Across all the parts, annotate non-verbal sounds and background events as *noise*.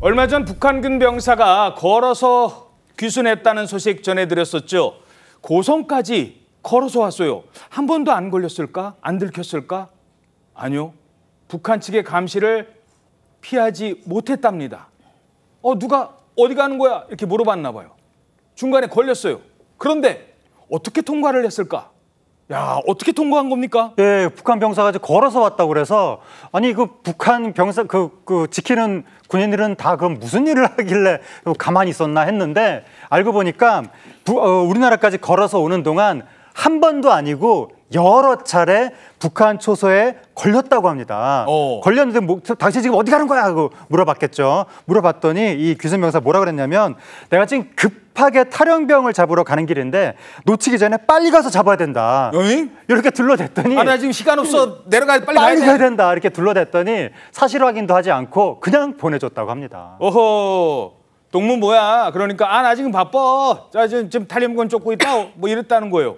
얼마 전 북한군 병사가 걸어서 귀순했다는 소식 전해드렸었죠. 고성까지 걸어서 왔어요. 한 번도 안 걸렸을까? 안 들켰을까? 아니요. 북한 측의 감시를 피하지 못했답니다. 어, 누가 어디 가는 거야? 이렇게 물어봤나 봐요. 중간에 걸렸어요. 그런데 어떻게 통과를 했을까? 야 어떻게 통과한 겁니까? 예, 북한 병사가 이제 걸어서 왔다고 그래서 아니 그 북한 병사 그, 그 지키는 군인들은 다 그럼 무슨 일을 *laughs* 하길래 가만히 있었나 했는데 알고 보니까 부, 어, 우리나라까지 걸어서 오는 동안 한 번도 아니고 여러 차례 북한 초소에 걸렸다고 합니다. 어. 걸렸는데 뭐, 당신 지금 어디 가는 거야? 하고 물어봤겠죠. 물어봤더니 이 귀순 병사 뭐라 그랬냐면 내가 지금 급하게 탈영병을 잡으러 가는 길인데 놓치기 전에 빨리 가서 잡아야 된다. 어이? 이렇게 둘러댔더니 아, 나 지금 시간 없어. 내려가 빨리, 빨리 가야, 된다. 이렇게 둘러댔더니 사실 확인도 하지 않고 그냥 보내줬다고 합니다. 오호. 동문 뭐야? 그러니까 아나 지금 바빠. 자 지금 지금 탈영권 쫓고 있다. 뭐 이랬다는 거예요.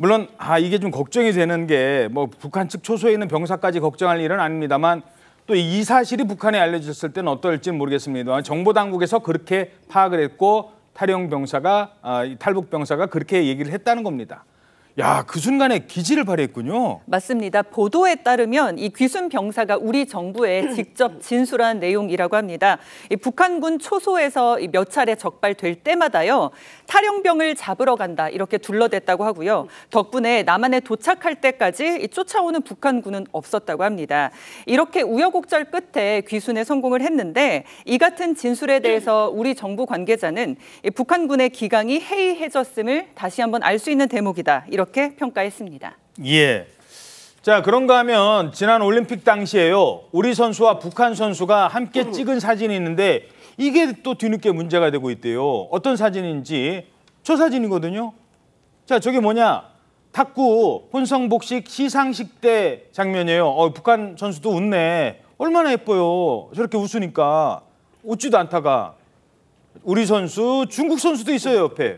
물론 아 이게 좀 걱정이 되는 게 뭐 북한 측 초소에 있는 병사까지 걱정할 일은 아닙니다만 또 이 사실이 북한에 알려졌을 때는 어떨지 모르겠습니다만 정보 당국에서 그렇게 파악을 했고 탈영 병사가 아, 탈북 병사가 그렇게 얘기를 했다는 겁니다. 야, 그 순간에 기지를 발휘했군요. 맞습니다. 보도에 따르면 이 귀순 병사가 우리 정부에 *clears throat* 직접 진술한 내용이라고 합니다. 이 북한군 초소에서 몇 차례 적발될 때마다요. 탈영병을 잡으러 간다 이렇게 둘러댔다고 하고요. 덕분에 남한에 도착할 때까지 쫓아오는 북한군은 없었다고 합니다. 이렇게 우여곡절 끝에 귀순에 성공을 했는데 이 같은 진술에 대해서 우리 정부 관계자는 북한군의 기강이 해이해졌음을 다시 한번 알 수 있는 대목이다. 이렇게 평가했습니다. 예. 자 그런가 하면 지난 올림픽 당시에요 우리 선수와 북한 선수가 함께 찍은 사진이 있는데 이게 또 뒤늦게 문제가 되고 있대요 어떤 사진인지 저 사진이거든요 자 저게 뭐냐 탁구 혼성복식 시상식 때 장면이에요 어, 북한 선수도 웃네 얼마나 예뻐요 저렇게 웃으니까 웃지도 않다가 우리 선수 중국 선수도 있어요 옆에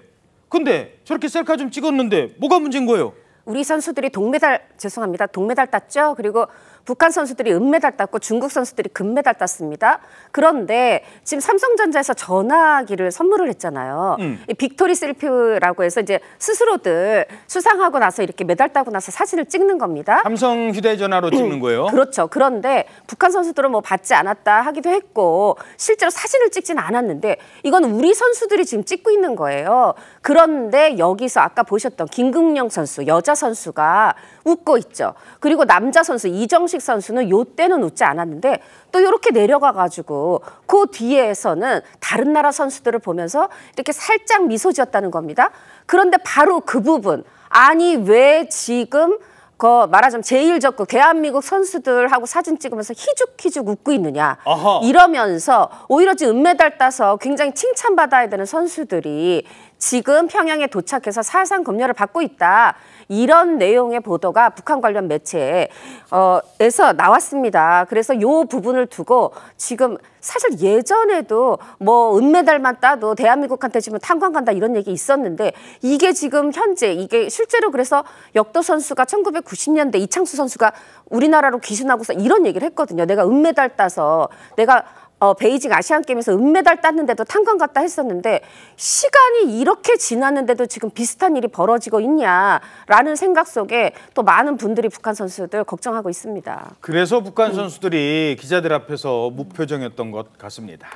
근데 저렇게 셀카 좀 찍었는데 뭐가 문제인 거예요? 우리 선수들이 동메달 죄송합니다. 동메달 땄죠. 그리고 북한 선수들이 은메달 땄고 중국 선수들이 금메달 땄습니다. 그런데 지금 삼성전자에서 전화기를 선물을 했잖아요. 음. 이 빅토리 셀프라고 해서 이제 스스로들 수상하고 나서 이렇게 메달 따고 나서 사진을 찍는 겁니다. 삼성 휴대전화로 찍는 거예요? 그렇죠. 그런데 북한 선수들은 뭐 받지 않았다 하기도 했고 실제로 사진을 찍진 않았는데 이건 우리 선수들이 지금 찍고 있는 거예요. 그런데 여기서 아까 보셨던 김금영 선수 여자 여자 선수가 웃고 있죠. 그리고 남자 선수 이정식 선수는 요때는 웃지 않았는데 또 이렇게 내려가 가지고 그 뒤에서는 다른 나라 선수들을 보면서 이렇게 살짝 미소 지었다는 겁니다. 그런데 바로 그 부분 아니 왜 지금 거 말하자면 제일적그 대한민국 선수들하고 사진 찍으면서 희죽희죽 웃고 있느냐 아하. 이러면서 오히려 지금 은메달 따서 굉장히 칭찬받아야 되는 선수들이 지금 평양에 도착해서 사상 검열을 받고 있다 이런 내용의 보도가 북한 관련 매체에서 어, 나왔습니다. 그래서 요 부분을 두고 지금 사실 예전에도 뭐 은메달만 따도 대한민국한테 지금 탄광 간다 이런 얘기 있었는데 이게 지금 현재 이게 실제로 그래서 역도 선수가 90년대 이창수 선수가 우리나라로 귀순하고서 이런 얘기를 했거든요. 내가 은메달 따서 내가 어, 베이징 아시안게임에서 은메달 땄는데도 탄광 갔다 했었는데 시간이 이렇게 지났는데도 지금 비슷한 일이 벌어지고 있냐라는 생각 속에 또 많은 분들이 북한 선수들 걱정하고 있습니다. 그래서 북한 음. 선수들이 음. 기자들 앞에서 무표정했던 것 같습니다.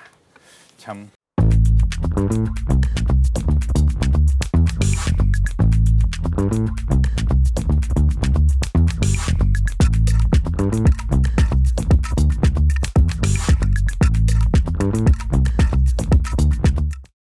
참. Thank you.